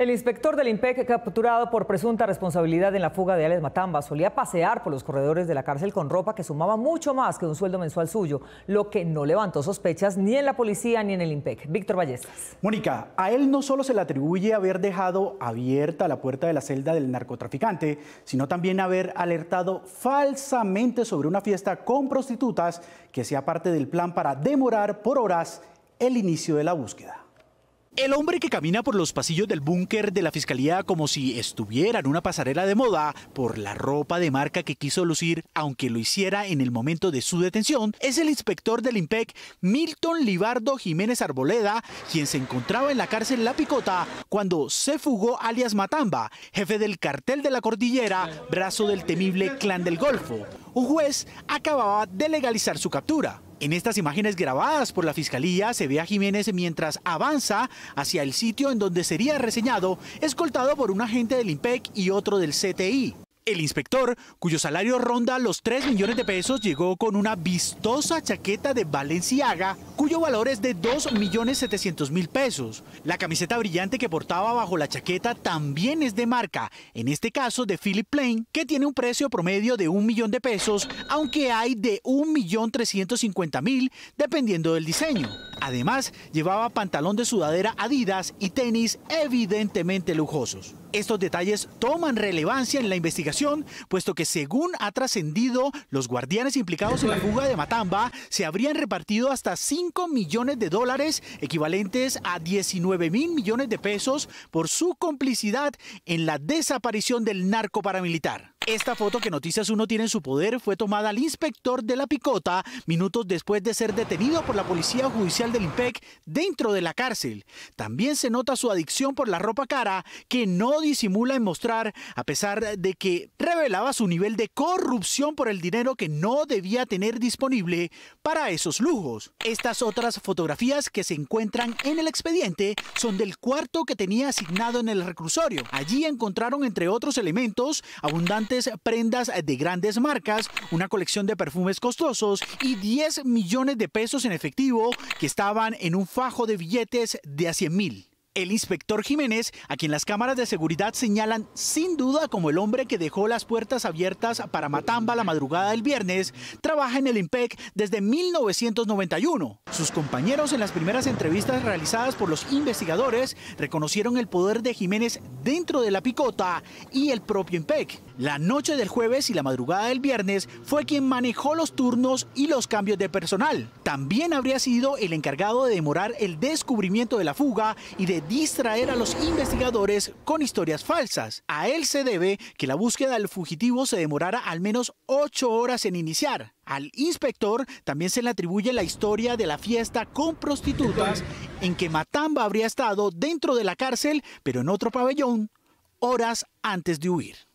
El inspector del IMPEC, capturado por presunta responsabilidad en la fuga de Alex Matamba, solía pasear por los corredores de la cárcel con ropa que sumaba mucho más que un sueldo mensual suyo, lo que no levantó sospechas ni en la policía ni en el IMPEC. Víctor Ballestas. Mónica, a él no solo se le atribuye haber dejado abierta la puerta de la celda del narcotraficante, sino también haber alertado falsamente sobre una fiesta con prostitutas que sea parte del plan para demorar por horas el inicio de la búsqueda. El hombre que camina por los pasillos del búnker de la fiscalía como si estuviera en una pasarela de moda por la ropa de marca que quiso lucir, aunque lo hiciera en el momento de su detención, es el inspector del IMPEC Milton Libardo Jiménez Arboleda, quien se encontraba en la cárcel La Picota cuando se fugó alias Matamba, jefe del cartel de la cordillera, brazo del temible clan del Golfo. Un juez acababa de legalizar su captura. En estas imágenes grabadas por la fiscalía se ve a Jiménez mientras avanza hacia el sitio en donde sería reseñado, escoltado por un agente del IMPEC y otro del CTI. El inspector, cuyo salario ronda los 3 millones de pesos, llegó con una vistosa chaqueta de Valenciaga cuyo valor es de 2.700.000 pesos. La camiseta brillante que portaba bajo la chaqueta también es de marca, en este caso de Philip Plain, que tiene un precio promedio de un millón de pesos, aunque hay de 1.350.000 dependiendo del diseño. Además, llevaba pantalón de sudadera Adidas y tenis evidentemente lujosos. Estos detalles toman relevancia en la investigación, puesto que según ha trascendido, los guardianes implicados en la fuga de Matamba se habrían repartido hasta 5 millones de dólares, equivalentes a 19 mil millones de pesos, por su complicidad en la desaparición del narco paramilitar. Esta foto que Noticias 1 tiene en su poder fue tomada al inspector de la Picota minutos después de ser detenido por la Policía Judicial del IMPEC dentro de la cárcel. También se nota su adicción por la ropa cara que no disimula en mostrar a pesar de que revelaba su nivel de corrupción por el dinero que no debía tener disponible para esos lujos. Estas otras fotografías que se encuentran en el expediente son del cuarto que tenía asignado en el reclusorio. Allí encontraron entre otros elementos abundantes prendas eh, de grandes marcas, una colección de perfumes costosos y 10 millones de pesos en efectivo que estaban en un fajo de billetes de a 100 mil. El inspector Jiménez, a quien las cámaras de seguridad señalan sin duda como el hombre que dejó las puertas abiertas para Matamba la madrugada del viernes, trabaja en el IMPEC desde 1991. Sus compañeros en las primeras entrevistas realizadas por los investigadores reconocieron el poder de Jiménez dentro de la picota y el propio IMPEC. La noche del jueves y la madrugada del viernes fue quien manejó los turnos y los cambios de personal. También habría sido el encargado de demorar el descubrimiento de la fuga y de distraer a los investigadores con historias falsas. A él se debe que la búsqueda del fugitivo se demorara al menos ocho horas en iniciar. Al inspector también se le atribuye la historia de la fiesta con prostitutas en que Matamba habría estado dentro de la cárcel, pero en otro pabellón, horas antes de huir.